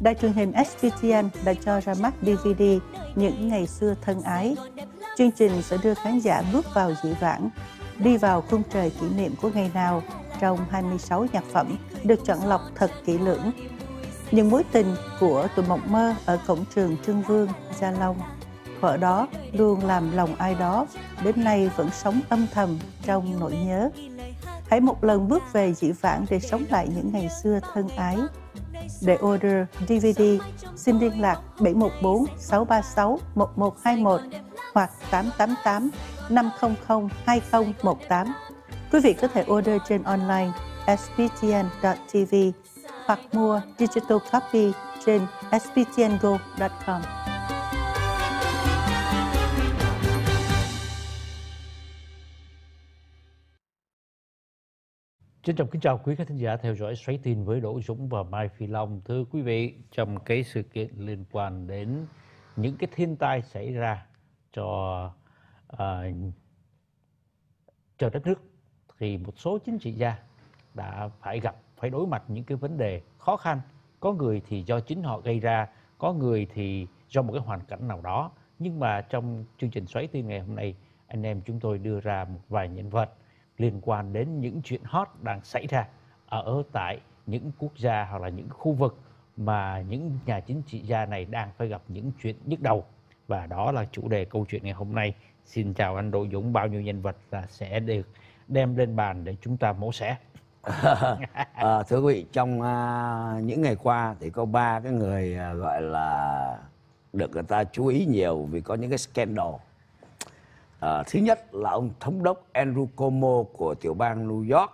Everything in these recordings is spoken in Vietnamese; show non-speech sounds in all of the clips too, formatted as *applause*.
Đài truyền hình SPTN đã cho ra mắt DVD Những Ngày Xưa Thân Ái. Chương trình sẽ đưa khán giả bước vào dị vãng, đi vào khung trời kỷ niệm của ngày nào trong 26 nhạc phẩm được chọn lọc thật kỹ lưỡng. Những mối tình của tụi mộng mơ ở cổng trường Trương Vương, Gia Long. Thuở đó luôn làm lòng ai đó, đến nay vẫn sống âm thầm trong nỗi nhớ. Hãy một lần bước về dị vãng để sống lại những ngày xưa thân ái. Để order DVD, xin liên lạc 714 636 1121 hoặc 888 500 2018. Quý vị có thể order trên online sbtn.tv hoặc mua digital copy trên sbtngo.com. Trân trọng kính chào quý khán thính giả theo dõi Xoáy tin với Đỗ Dũng và Mai Phi Long. Thưa quý vị, trong cái sự kiện liên quan đến những cái thiên tai xảy ra cho uh, cho đất nước thì một số chính trị gia đã phải gặp phải đối mặt những cái vấn đề khó khăn có người thì do chính họ gây ra có người thì do một cái hoàn cảnh nào đó nhưng mà trong chương trình xoáy tin ngày hôm nay anh em chúng tôi đưa ra một vài nhân vật liên quan đến những chuyện hot đang xảy ra ở tại những quốc gia hoặc là những khu vực mà những nhà chính trị gia này đang phải gặp những chuyện nhức đầu và đó là chủ đề câu chuyện ngày hôm nay xin chào anh Đỗ Dũng bao nhiêu nhân vật là sẽ được đem lên bàn để chúng ta mổ xẻ *laughs* à, thưa quý vị trong uh, những ngày qua thì có ba cái người uh, gọi là được người ta chú ý nhiều vì có những cái scandal À, thứ nhất là ông thống đốc Andrew Cuomo của tiểu bang New York.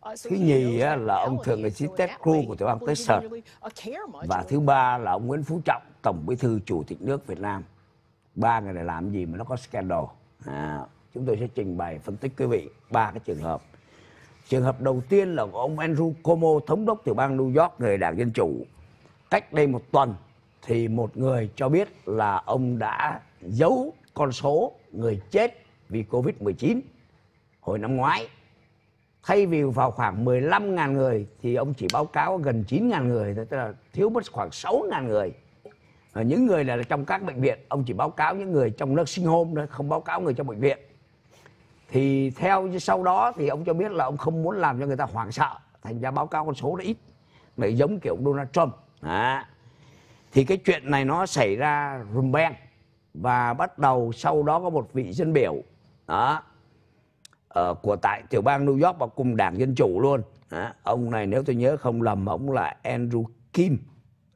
Ờ, thứ nhì là ông thượng nghị sĩ Ted Cruz của tiểu bang Texas. Ờ, và thứ ba là ông Nguyễn Phú Trọng, tổng bí thư chủ tịch nước Việt Nam. Ba người này làm gì mà nó có scandal. À, chúng tôi sẽ trình bày phân tích quý vị ba cái trường hợp. Trường hợp đầu tiên là ông Andrew Cuomo, thống đốc tiểu bang New York, người đảng Dân Chủ. Cách đây một tuần thì một người cho biết là ông đã giấu con số người chết vì Covid-19 hồi năm ngoái. Thay vì vào khoảng 15.000 người thì ông chỉ báo cáo gần 9.000 người, tức là thiếu mất khoảng 6.000 người. Và những người là trong các bệnh viện, ông chỉ báo cáo những người trong nursing home thôi, không báo cáo người trong bệnh viện. Thì theo sau đó thì ông cho biết là ông không muốn làm cho người ta hoảng sợ, thành ra báo cáo con số nó ít. Lại giống kiểu Donald Trump. À. Thì cái chuyện này nó xảy ra rùm beng và bắt đầu sau đó có một vị dân biểu đó ở ờ, của tại tiểu bang New York và cùng đảng dân chủ luôn đó. ông này nếu tôi nhớ không lầm ông là Andrew Kim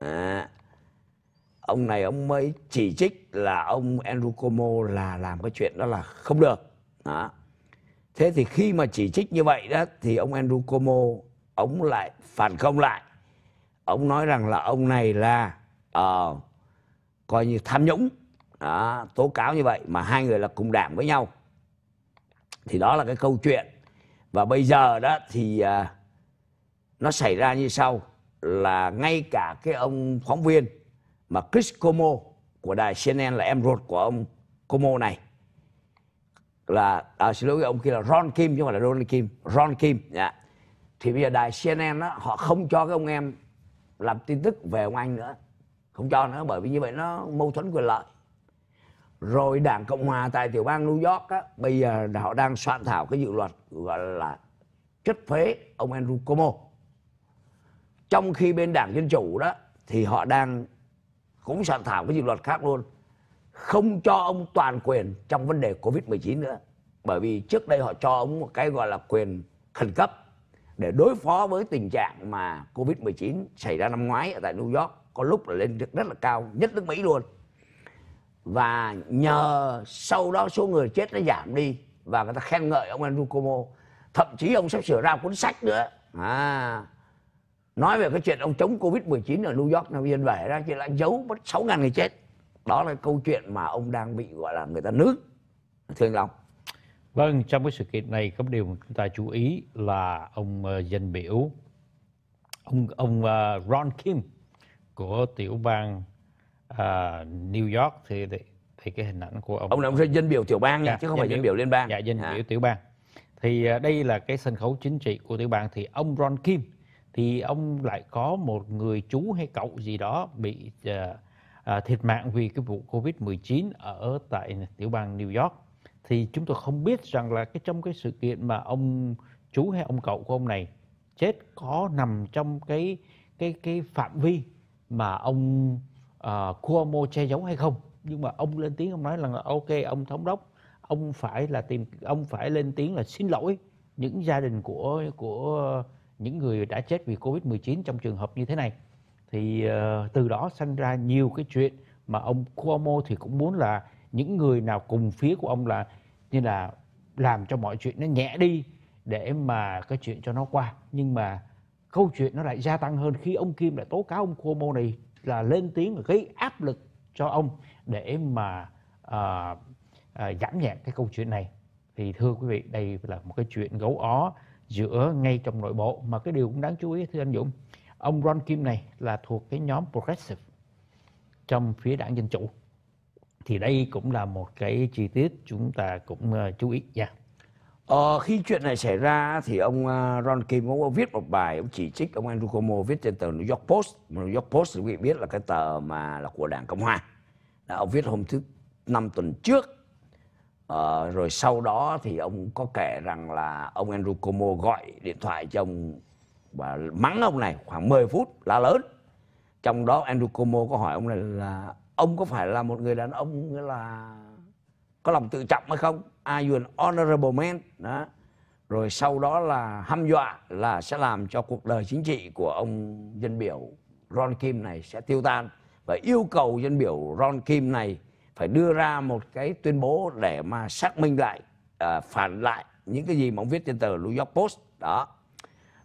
đó. ông này ông mới chỉ trích là ông Andrew Cuomo là làm cái chuyện đó là không được đó. thế thì khi mà chỉ trích như vậy đó thì ông Andrew Cuomo ông lại phản công lại ông nói rằng là ông này là uh, coi như tham nhũng đó, tố cáo như vậy mà hai người là cùng đảng với nhau thì đó là cái câu chuyện và bây giờ đó thì uh, nó xảy ra như sau là ngay cả cái ông phóng viên mà Chris Como của đài CNN là em ruột của ông Como này là à, xin lỗi ông kia là Ron Kim chứ không phải là Donald Kim Ron Kim yeah. Dạ. thì bây giờ đài CNN đó, họ không cho cái ông em làm tin tức về ông anh nữa không cho nữa bởi vì như vậy nó mâu thuẫn quyền lợi rồi đảng cộng hòa tại tiểu bang new york á, bây giờ họ đang soạn thảo cái dự luật gọi là chất phế ông andrew cuomo trong khi bên đảng dân chủ đó thì họ đang cũng soạn thảo cái dự luật khác luôn không cho ông toàn quyền trong vấn đề covid 19 nữa bởi vì trước đây họ cho ông một cái gọi là quyền khẩn cấp để đối phó với tình trạng mà covid 19 xảy ra năm ngoái ở tại new york có lúc là lên rất là cao nhất nước mỹ luôn và nhờ sau đó số người chết nó giảm đi và người ta khen ngợi ông Andrew Cuomo thậm chí ông sắp sửa ra cuốn sách nữa à nói về cái chuyện ông chống covid 19 ở New York năm yên vẻ ra chỉ là giấu mất sáu ngàn người chết đó là câu chuyện mà ông đang bị gọi là người ta nước thương lòng vâng trong cái sự kiện này có một điều mà chúng ta chú ý là ông uh, dân biểu ông ông ờ, Ron Kim của tiểu bang Ờ, New York thì, thì thì cái hình ảnh của ông ông là ông dân biểu tiểu bang dạ, chứ không phải biểu, dân biểu liên bang dạ dân dạ. biểu tiểu bang thì ờ, đây là cái sân khấu chính trị của tiểu bang thì ông Ron Kim thì ông lại có một người chú hay cậu gì đó bị uh, thiệt mạng vì cái vụ Covid-19 ở tại tiểu bang New York thì chúng tôi không biết rằng là cái trong cái sự kiện mà ông chú hay ông cậu của ông này chết có nằm trong cái cái cái phạm vi mà ông uh, Cuomo che giấu hay không nhưng mà ông lên tiếng ông nói là ok ông thống đốc ông phải là tìm ông phải lên tiếng là xin lỗi những gia đình của của những người đã chết vì covid 19 trong trường hợp như thế này thì uh, từ đó sanh ra nhiều cái chuyện mà ông Cuomo thì cũng muốn là những người nào cùng phía của ông là như là làm cho mọi chuyện nó nhẹ đi để mà cái chuyện cho nó qua nhưng mà câu chuyện nó lại gia tăng hơn khi ông Kim lại tố cáo ông Cuomo này là lên tiếng và gây áp lực cho ông để mà à, à, giảm nhẹ cái câu chuyện này thì thưa quý vị đây là một cái chuyện gấu ó giữa ngay trong nội bộ mà cái điều cũng đáng chú ý thưa anh Dũng ông Ron Kim này là thuộc cái nhóm progressive trong phía đảng dân chủ thì đây cũng là một cái chi tiết chúng ta cũng ờ, chú ý nha yeah. Ờ, khi chuyện này xảy ra thì ông ờ, Ron Kim ông, ông viết một bài ông chỉ trích ông Andrew Cuomo viết trên tờ New York Post. New York Post quý vị biết là cái tờ mà là của Đảng Cộng Hòa. Đã, ông viết hôm thứ năm tuần trước. Ờ, rồi sau đó thì ông có kể rằng là ông Andrew Cuomo gọi điện thoại cho ông và mắng ông này khoảng 10 phút là lớn. Trong đó Andrew Cuomo có hỏi ông này là ông có phải là một người đàn ông là có lòng tự trọng hay không are you an honorable man đó rồi sau đó là hăm dọa là sẽ làm cho cuộc đời chính trị của ông dân biểu Ron Kim này sẽ tiêu tan và yêu cầu dân biểu Ron Kim này phải đưa ra một cái tuyên bố để mà xác minh lại à, phản lại những cái gì mà ông viết trên tờ New York Post đó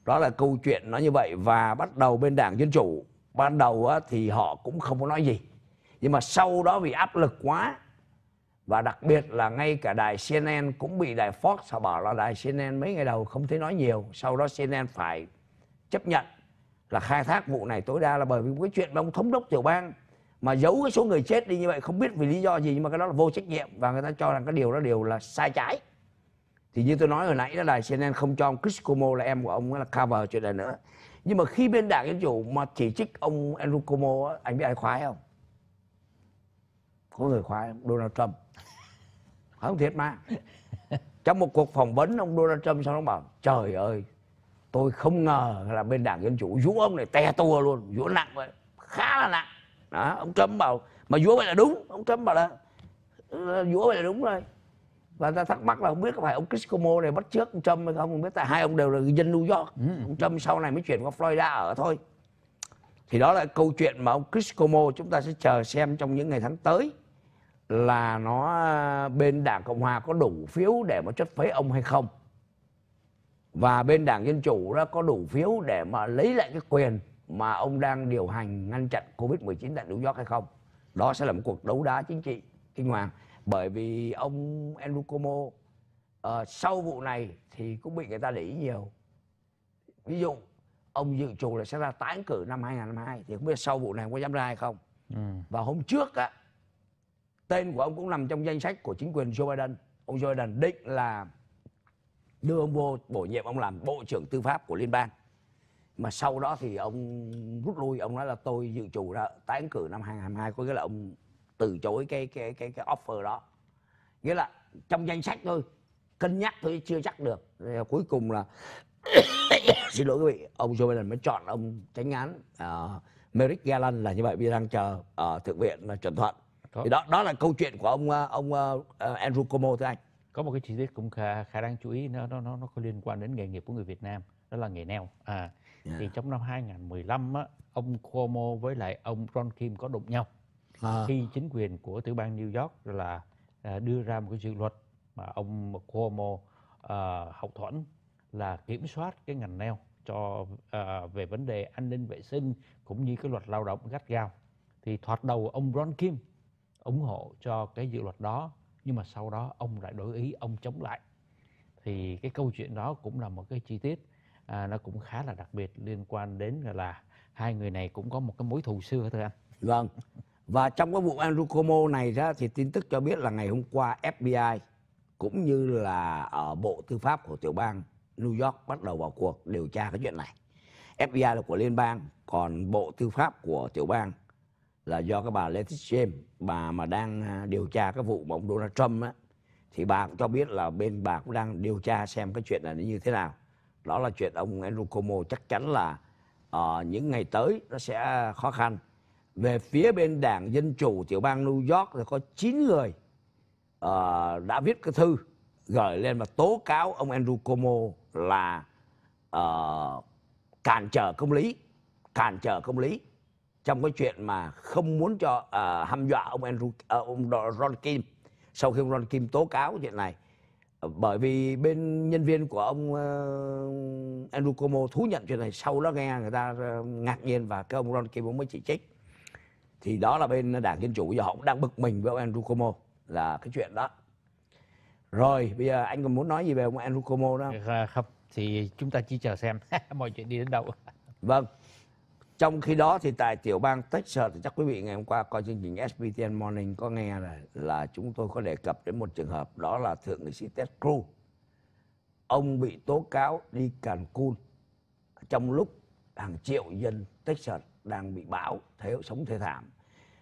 đó là câu chuyện nó như vậy và bắt đầu bên đảng dân chủ ban đầu á, thì họ cũng không có nói gì nhưng mà sau đó vì áp lực quá và đặc biệt là ngay cả đài CNN cũng bị đài Fox họ bảo là đài CNN mấy ngày đầu không thấy nói nhiều sau đó CNN phải chấp nhận là khai thác vụ này tối đa là bởi vì cái chuyện mà ông thống đốc tiểu bang mà giấu cái số người chết đi như vậy không biết vì lý do gì nhưng mà cái đó là vô trách nhiệm và người ta cho rằng cái điều đó đều là sai trái thì như tôi nói hồi nãy đó là CNN không cho ông Chris Cuomo là em của ông là cover chuyện này nữa nhưng mà khi bên đảng dân chủ mà chỉ trích ông Andrew Cuomo anh biết ai khoái không có người khoái Donald Trump không thiệt mà trong một cuộc phỏng vấn ông Donald Trump sau đó bảo trời ơi tôi không ngờ là bên đảng dân chủ dũ ông này te tua luôn dũ nặng vậy khá là nặng đó ông Trump bảo mà dũ vậy là đúng ông Trump bảo là dũ ờ, vậy là đúng rồi và ta thắc mắc là không biết có phải ông Chris Cuomo này bắt trước ông Trump hay không không biết tại hai ông đều là dân New York ừ. ông Trump sau này mới chuyển qua Florida ở thôi thì đó là câu chuyện mà ông Chris Cuomo chúng ta sẽ chờ xem trong những ngày tháng tới là nó ờ, bên đảng cộng hòa có đủ phiếu để mà chất phế ông hay không và bên đảng dân chủ đó có đủ phiếu để mà lấy lại cái quyền mà ông đang điều hành ngăn chặn covid 19 tại new york hay không đó sẽ là một cuộc đấu đá chính trị kinh hoàng bởi vì ông andrew cuomo uh, sau vụ này thì cũng bị người ta để ý nhiều ví dụ ông dự trù là sẽ ra tái cử năm 2022 thì không biết sau vụ này có dám ra hay không ừ. và hôm trước á tên của ông cũng nằm trong danh sách của chính quyền Joe Biden ông Joe Biden định là đưa ông vô bổ nhiệm ông làm bộ trưởng tư pháp của liên bang mà sau đó thì ông rút lui ông nói là tôi dự trù ra tái ứng cử năm 2022 có nghĩa là ông từ chối cái cái cái cái offer đó nghĩa là trong danh sách thôi cân nhắc thôi chưa chắc được Rồi cuối cùng là *coughs* xin lỗi quý vị ông Joe Biden mới chọn ông tránh án uh, Merrick Garland là như vậy bây đang chờ ở ờ, uh, thượng viện là chuẩn thuận có. thì đó đó là câu chuyện của ông ờ, ông uh, Andrew Cuomo thưa anh có một cái chi tiết cũng khá, khá đáng chú ý nó nó nó nó có liên quan đến nghề nghiệp của người Việt Nam đó là nghề neo à yeah. thì trong năm 2015 á ông Cuomo với lại ông Ron Kim có đụng nhau à. khi chính quyền của tiểu bang New York là à, đưa ra một cái dự luật mà ông Cuomo uh, à, học thuẫn là kiểm soát cái ngành neo cho uh, về vấn đề an ninh vệ sinh cũng như cái luật lao động gắt gao thì thoạt đầu ông Ron Kim ủng hộ cho cái dự luật đó nhưng mà sau đó ông lại đổi ý ông chống lại thì cái câu chuyện đó cũng là một cái chi tiết à, nó cũng khá là đặc biệt liên quan đến là hai người này cũng có một cái mối thù xưa thôi anh vâng và trong cái vụ Andrew Cuomo này đó thì tin tức cho biết là ngày hôm qua FBI cũng như là ở Bộ Tư pháp của tiểu bang New York bắt đầu vào cuộc điều tra cái chuyện này. FBI là của liên bang, còn Bộ Tư pháp của tiểu bang là do cái bà Let's James bà mà đang à, điều tra cái vụ mà ông Donald Trump á thì bà cũng cho biết là bên bà cũng đang điều tra xem cái chuyện này nó như thế nào đó là chuyện ông Andrew Cuomo chắc chắn là uh, những ngày tới nó sẽ khó khăn về phía bên đảng dân chủ tiểu bang New York thì có 9 người uh, đã viết cái thư gửi lên và tố cáo ông Andrew Cuomo là uh, cản trở công lý cản trở công lý trong cái chuyện mà không muốn cho uh, hăm dọa ông Andrew uh, ông Ron Kim sau khi ông Ron Kim tố cáo chuyện này bởi vì bên nhân viên của ông uh, Andrew Cuomo thú nhận chuyện này sau đó nghe người ta uh, ngạc nhiên và cái ông Ron Kim ông mới chỉ trích thì đó là bên đảng dân chủ giờ họ cũng đang bực mình với ông Andrew Cuomo là cái chuyện đó rồi bây giờ anh còn muốn nói gì về ông Andrew Cuomo đó Không thì chúng ta chỉ chờ xem *laughs* mọi chuyện đi đến đâu vâng trong khi đó thì tại tiểu bang Texas thì chắc quý vị ngày hôm qua coi chương trình SBTN Morning có nghe là là chúng tôi có đề cập đến một trường hợp đó là thượng nghị sĩ Ted Cruz. Ông bị tố cáo đi Cancun trong lúc hàng triệu dân Texas đang bị bão thế sống thế thảm.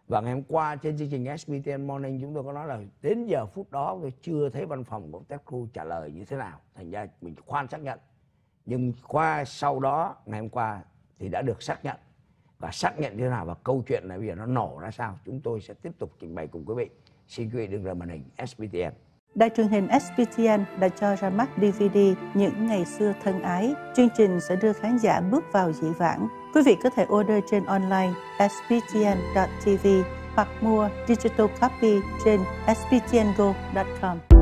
Và ngày hôm qua trên chương trình SBTN Morning chúng tôi có nói là đến giờ phút đó tôi chưa thấy văn phòng của Ted Cruz trả lời như thế nào. Thành ra mình khoan xác nhận. Nhưng qua sau đó ngày hôm qua thì đã được xác nhận và xác nhận thế nào và câu chuyện là bây giờ nó nổ ra sao chúng tôi sẽ tiếp tục trình bày cùng quý vị xin quý vị đừng rời màn hình SBTN Đài truyền hình SBTN đã cho ra mắt DVD Những ngày xưa thân ái. Chương trình sẽ đưa khán giả bước vào dị vãng. Quý vị có thể order trên online sbtn.tv hoặc mua digital copy trên sbtngo.com.